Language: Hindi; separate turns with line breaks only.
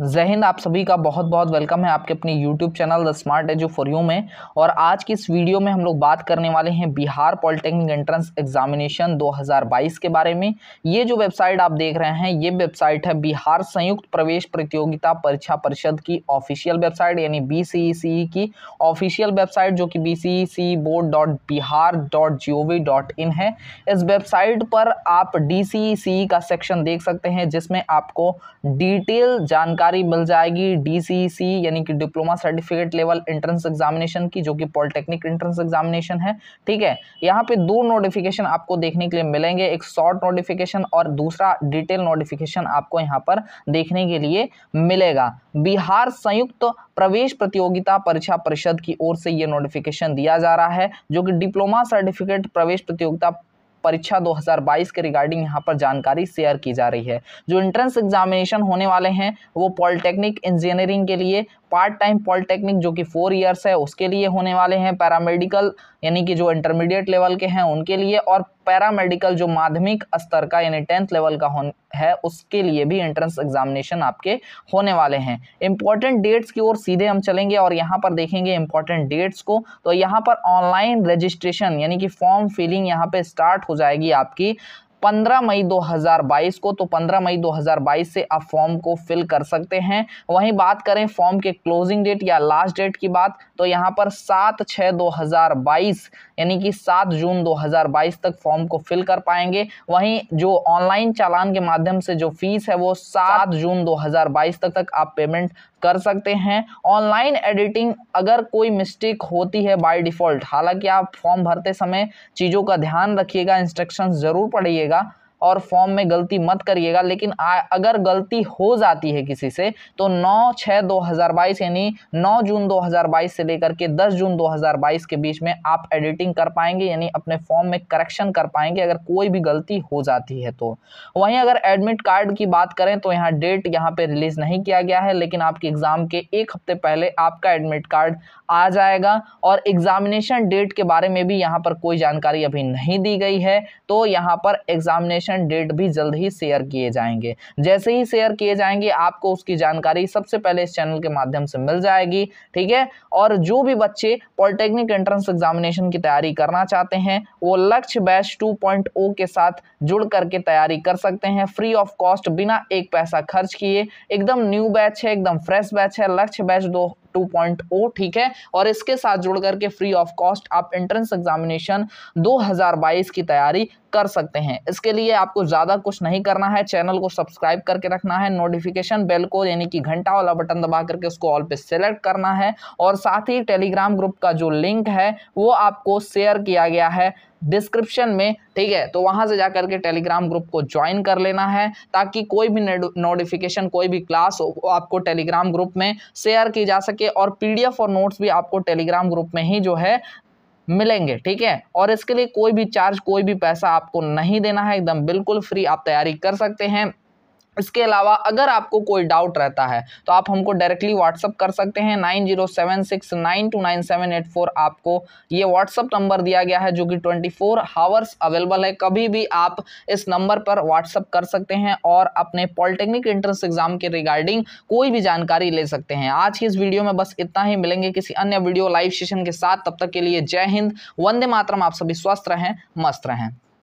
जहिंद आप सभी का बहुत बहुत वेलकम है आपके अपने YouTube channel the smart edu for you में और आज की इस वीडियो में हम लोग बात करने वाले हैं बिहार पॉलिटेक्निक एंट्रेंस एग्जामिनेशन 2022 के बारे में ये जो वेबसाइट आप देख रहे हैं ये वेबसाइट है बिहार संयुक्त प्रवेश प्रतियोगिता परीक्षा परिषद की ऑफिशियल वेबसाइट यानी बी e e की ऑफिशियल वेबसाइट जो कि बी सी e है इस वेबसाइट पर आप डी का सेक्शन देख सकते हैं जिसमें आपको डिटेल जानकारी जानकारी मिल जाएगी डीसीसी e यानी कि diploma certificate level entrance examination की जो कि पॉलिटेक्निक एंट्रेंस एग्जामिनेशन है ठीक है यहाँ पे दो नोटिफिकेशन आपको देखने के लिए मिलेंगे एक शॉर्ट नोटिफिकेशन और दूसरा डिटेल नोटिफिकेशन आपको यहाँ पर देखने के लिए मिलेगा बिहार संयुक्त प्रवेश प्रतियोगिता परीक्षा परिषद की ओर से ये नोटिफिकेशन दिया जा रहा है जो कि डिप्लोमा सर्टिफिकेट प्रवेश प्रतियोगिता परीक्षा 2022 के रिगार्डिंग यहाँ पर जानकारी शेयर की जा रही है जो एंट्रेंस एग्जामिनेशन होने वाले हैं वो पॉलिटेक्निक इंजीनियरिंग के लिए पार्ट टाइम पॉलिटेक्निक जो कि फोर ईयर्स है उसके लिए होने वाले हैं पैरामेडिकल यानी कि जो इंटरमीडिएट लेवल के हैं उनके लिए और पैरामेडिकल जो माध्यमिक स्तर का यानी टेंथ लेवल का है उसके लिए भी एंट्रेंस एग्जामिनेशन आपके होने वाले हैं इंपॉर्टेंट डेट्स की ओर सीधे हम चलेंगे और यहाँ पर देखेंगे इंपॉर्टेंट डेट्स को तो यहाँ पर ऑनलाइन रजिस्ट्रेशन यानी कि फॉर्म फिलिंग यहाँ पे स्टार्ट हो जाएगी आपकी 15 मई 2022 को तो 15 मई 2022 से आप फॉर्म को फिल कर सकते हैं वहीं बात करें फॉर्म के क्लोजिंग डेट या लास्ट डेट की बात तो यहाँ पर सात छः दो हज़ार बाईस यानी कि सात जून दो हज़ार बाईस तक फॉर्म को फिल कर पाएंगे वहीं जो ऑनलाइन चालान के माध्यम से जो फीस है वो सात जून दो हज़ार बाईस तक तक आप पेमेंट कर सकते हैं ऑनलाइन एडिटिंग अगर कोई मिस्टेक होती है बाय डिफ़ॉल्ट हालांकि आप फॉर्म भरते समय चीज़ों का ध्यान रखिएगा इंस्ट्रक्शन ज़रूर पढ़िएगा और फॉर्म में गलती मत करिएगा लेकिन आ, अगर गलती हो जाती है किसी से तो 9 छः 2022 यानी 9 जून 2022 से लेकर के 10 जून 2022 के बीच में आप एडिटिंग कर पाएंगे यानी अपने फॉर्म में करेक्शन कर पाएंगे अगर कोई भी गलती हो जाती है तो वहीं अगर एडमिट कार्ड की बात करें तो यहाँ डेट यहाँ पर रिलीज़ नहीं किया गया है लेकिन आपके एग्ज़ाम के एक हफ्ते पहले आपका एडमिट कार्ड आ जाएगा और एग्ज़ामिनेशन डेट के बारे में भी यहाँ पर कोई जानकारी अभी नहीं दी गई है तो यहाँ पर एग्ज़ामिनेशन पेशेंट डेट भी जल्द ही शेयर किए जाएंगे जैसे ही शेयर किए जाएंगे आपको उसकी जानकारी सबसे पहले इस चैनल के माध्यम से मिल जाएगी ठीक है और जो भी बच्चे पॉलिटेक्निक एंट्रेंस एग्जामिनेशन की तैयारी करना चाहते हैं वो लक्ष्य बैच टू oh के साथ जुड़ करके तैयारी कर सकते हैं फ्री ऑफ कॉस्ट बिना एक पैसा खर्च किए एकदम न्यू बैच है एकदम फ्रेश बैच है लक्ष्य बैच दो 2.0 ठीक है और इसके साथ जुड़ करके फ्री ऑफ कॉस्ट आप एंट्रेंस एग्जामिनेशन 2022 की तैयारी कर सकते हैं इसके लिए आपको ज़्यादा कुछ नहीं करना है चैनल को सब्सक्राइब करके रखना है नोटिफिकेशन बेल को यानी कि घंटा वाला बटन दबा करके उसको ऑल पे सेलेक्ट करना है और साथ ही टेलीग्राम ग्रुप का जो लिंक है वो आपको शेयर किया गया है डिस्क्रिप्शन में ठीक है तो वहाँ से जा करके टेलीग्राम ग्रुप को ज्वाइन कर लेना है ताकि कोई भी नोटिफिकेशन कोई भी क्लास हो आपको टेलीग्राम ग्रुप में शेयर की जा सके और पीडीएफ और नोट्स भी आपको टेलीग्राम ग्रुप में ही जो है मिलेंगे ठीक है और इसके लिए कोई भी चार्ज कोई भी पैसा आपको नहीं देना है एकदम बिल्कुल फ्री आप तैयारी कर सकते हैं इसके अलावा अगर आपको कोई डाउट रहता है तो आप हमको डायरेक्टली व्हाट्सअप कर सकते हैं nine zero seven six nine two nine seven eight four आपको ये व्हाट्सअप नंबर दिया गया है जो कि ट्वेंटी फोर हावर्स अवेलेबल है कभी भी आप इस नंबर पर व्हाट्सअप कर सकते हैं और अपने पॉलिटेक्निक एंट्रेंस एग्जाम के रिगार्डिंग कोई भी जानकारी ले सकते हैं आज की इस वीडियो में बस इतना ही मिलेंगे किसी अन्य वीडियो लाइव सेशन के साथ तब तक के लिए जय हिंद वंदे मातरम आप सभी स्वस्थ रहें मस्त रहें